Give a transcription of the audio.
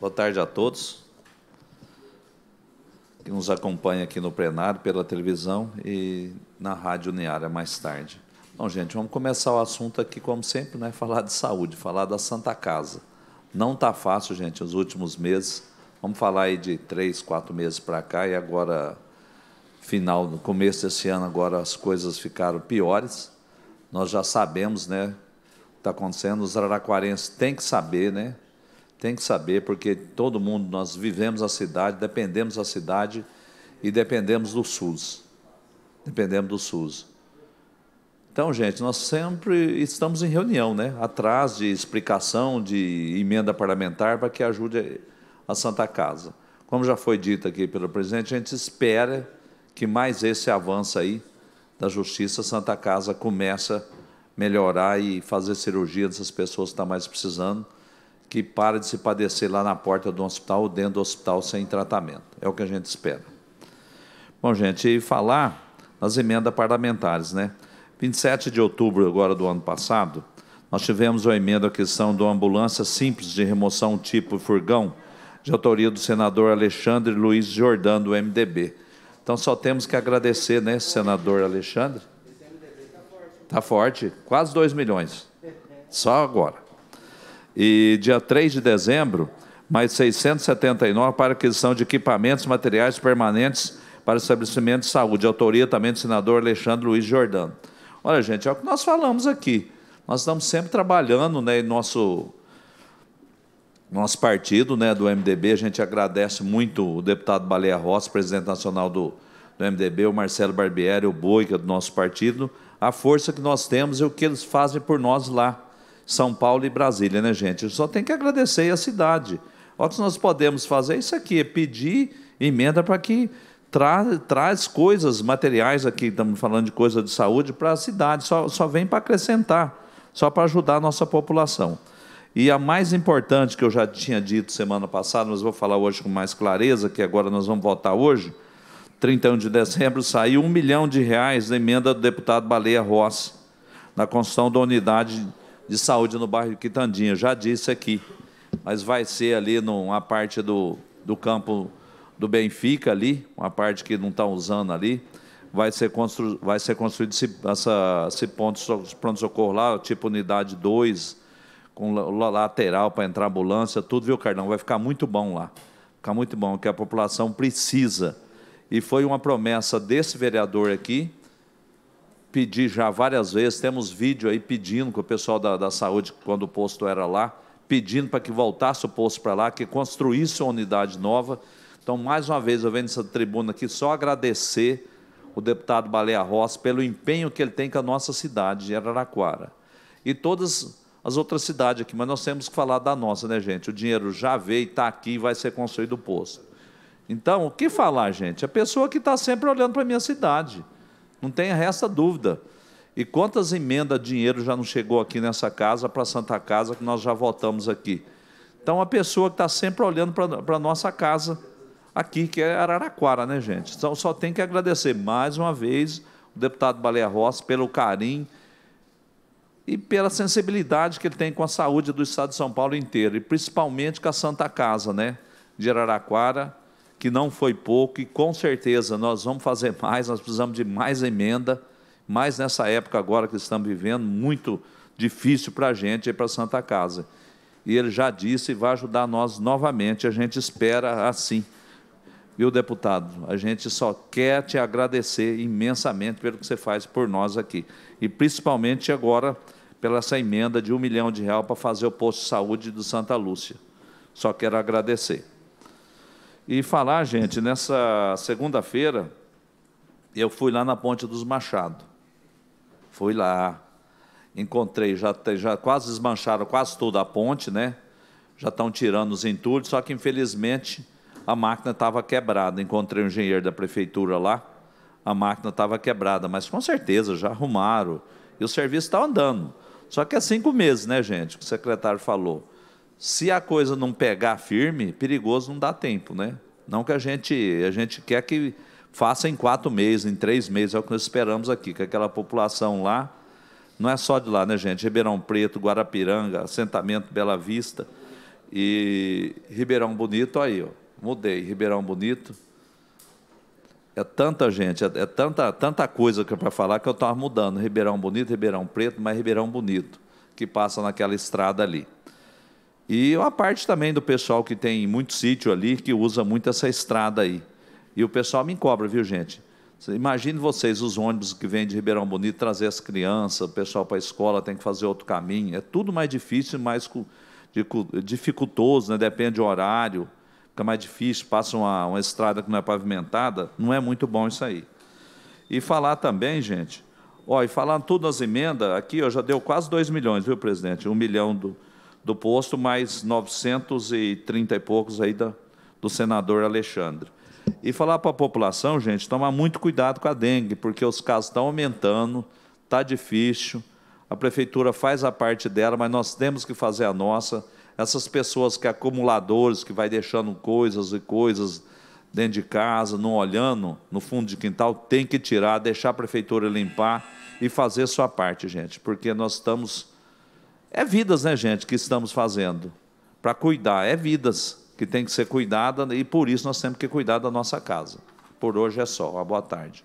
Boa tarde a todos que nos acompanha aqui no plenário, pela televisão e na Rádio Uniária mais tarde. Bom, gente, vamos começar o assunto aqui, como sempre, né? falar de saúde, falar da Santa Casa. Não está fácil, gente, os últimos meses. Vamos falar aí de três, quatro meses para cá e agora, final, no começo desse ano, agora as coisas ficaram piores. Nós já sabemos, né? O que está acontecendo, os araraquarenses têm que saber, né? tem que saber, porque todo mundo, nós vivemos a cidade, dependemos da cidade e dependemos do SUS. Dependemos do SUS. Então, gente, nós sempre estamos em reunião, né? Atrás de explicação, de emenda parlamentar para que ajude a Santa Casa. Como já foi dito aqui pelo presidente, a gente espera que mais esse avanço aí da Justiça Santa Casa comece a melhorar e fazer cirurgia dessas pessoas que estão tá mais precisando que para de se padecer lá na porta do hospital ou dentro do hospital sem tratamento. É o que a gente espera. Bom, gente, e falar nas emendas parlamentares, né? 27 de outubro agora do ano passado, nós tivemos uma emenda à questão de uma ambulância simples de remoção tipo furgão, de autoria do senador Alexandre Luiz Jordão, do MDB. Então só temos que agradecer, né, senador Alexandre? Está forte. Tá forte, quase 2 milhões. Só agora. E dia 3 de dezembro, mais 679 para aquisição de equipamentos materiais permanentes para estabelecimentos de saúde. Autoria também do senador Alexandre Luiz Jordano. Olha, gente, é o que nós falamos aqui. Nós estamos sempre trabalhando, né, nosso nosso partido, né, do MDB, a gente agradece muito o deputado Baleia Rossi, presidente nacional do, do MDB, o Marcelo Barbieri, o Boica é do nosso partido, a força que nós temos e o que eles fazem por nós lá são Paulo e Brasília, né, gente? só tem que agradecer a cidade. O que nós podemos fazer isso aqui, é pedir emenda para que tra traz coisas materiais aqui, estamos falando de coisa de saúde, para a cidade, só, só vem para acrescentar, só para ajudar a nossa população. E a mais importante que eu já tinha dito semana passada, mas vou falar hoje com mais clareza, que agora nós vamos votar hoje, 31 de dezembro, saiu um milhão de reais da emenda do deputado Baleia Ross na construção da unidade de saúde no bairro de Quitandinha, já disse aqui. Mas vai ser ali numa parte do, do campo do Benfica ali, uma parte que não está usando ali, vai ser, constru, vai ser construído esse, essa, esse ponto, pronto-socorro lá, tipo unidade 2, com lateral para entrar ambulância, tudo, viu, Cardão? Vai ficar muito bom lá. Ficar muito bom, que a população precisa. E foi uma promessa desse vereador aqui, pedi já várias vezes, temos vídeo aí pedindo com o pessoal da, da saúde, quando o posto era lá, pedindo para que voltasse o posto para lá, que construísse uma unidade nova. Então, mais uma vez, eu venho nessa tribuna aqui só agradecer o deputado Baleia Rossi pelo empenho que ele tem com a nossa cidade de Araraquara. E todas as outras cidades aqui, mas nós temos que falar da nossa, né, gente? O dinheiro já veio, está aqui e vai ser construído o posto. Então, o que falar, gente? A pessoa que está sempre olhando para a minha cidade. Não tenha essa dúvida. E quantas emendas de dinheiro já não chegou aqui nessa casa, para a Santa Casa, que nós já votamos aqui? Então, a pessoa que está sempre olhando para a nossa casa, aqui, que é Araraquara, né, gente? Então, só tem que agradecer mais uma vez o deputado Baleia Rossi pelo carinho e pela sensibilidade que ele tem com a saúde do Estado de São Paulo inteiro, e principalmente com a Santa Casa, né, de Araraquara, que não foi pouco e com certeza nós vamos fazer mais, nós precisamos de mais emenda, mais nessa época agora que estamos vivendo, muito difícil para a gente e para a Santa Casa. E ele já disse e vai ajudar nós novamente, a gente espera assim. Viu, deputado? A gente só quer te agradecer imensamente pelo que você faz por nós aqui. E principalmente agora pela essa emenda de um milhão de real para fazer o posto de saúde do Santa Lúcia. Só quero agradecer e falar, gente, nessa segunda-feira, eu fui lá na Ponte dos Machado. Fui lá, encontrei, já, já quase desmancharam quase toda a ponte, né? Já estão tirando os entulhos, só que infelizmente a máquina estava quebrada. Encontrei um engenheiro da prefeitura lá, a máquina estava quebrada, mas com certeza já arrumaram. E o serviço está andando. Só que é cinco meses, né, gente? Que o secretário falou. Se a coisa não pegar firme, perigoso não dá tempo, né? Não que a gente, a gente quer que faça em quatro meses, em três meses, é o que nós esperamos aqui, que aquela população lá, não é só de lá, né, gente? Ribeirão Preto, Guarapiranga, assentamento Bela Vista e Ribeirão Bonito, aí, ó, mudei, Ribeirão Bonito. É tanta gente, é, é tanta, tanta coisa que é para falar que eu estava mudando. Ribeirão Bonito, Ribeirão Preto, mas Ribeirão Bonito, que passa naquela estrada ali. E uma parte também do pessoal que tem muito sítio ali, que usa muito essa estrada aí. E o pessoal me cobra, viu, gente? Imagine vocês, os ônibus que vêm de Ribeirão Bonito, trazer as crianças, o pessoal para a escola tem que fazer outro caminho. É tudo mais difícil, mais dificultoso, né? depende do horário, fica mais difícil, passa uma, uma estrada que não é pavimentada. Não é muito bom isso aí. E falar também, gente, ó, e falando tudo nas emendas, aqui ó, já deu quase 2 milhões, viu, presidente? Um milhão do do posto, mais 930 e poucos aí da, do senador Alexandre. E falar para a população, gente, tomar muito cuidado com a dengue, porque os casos estão aumentando, está difícil, a prefeitura faz a parte dela, mas nós temos que fazer a nossa. Essas pessoas que acumuladores, que vai deixando coisas e coisas dentro de casa, não olhando no fundo de quintal, tem que tirar, deixar a prefeitura limpar e fazer sua parte, gente, porque nós estamos é vidas, né, gente, que estamos fazendo para cuidar. É vidas que tem que ser cuidada e por isso nós temos que cuidar da nossa casa. Por hoje é só. Uma boa tarde.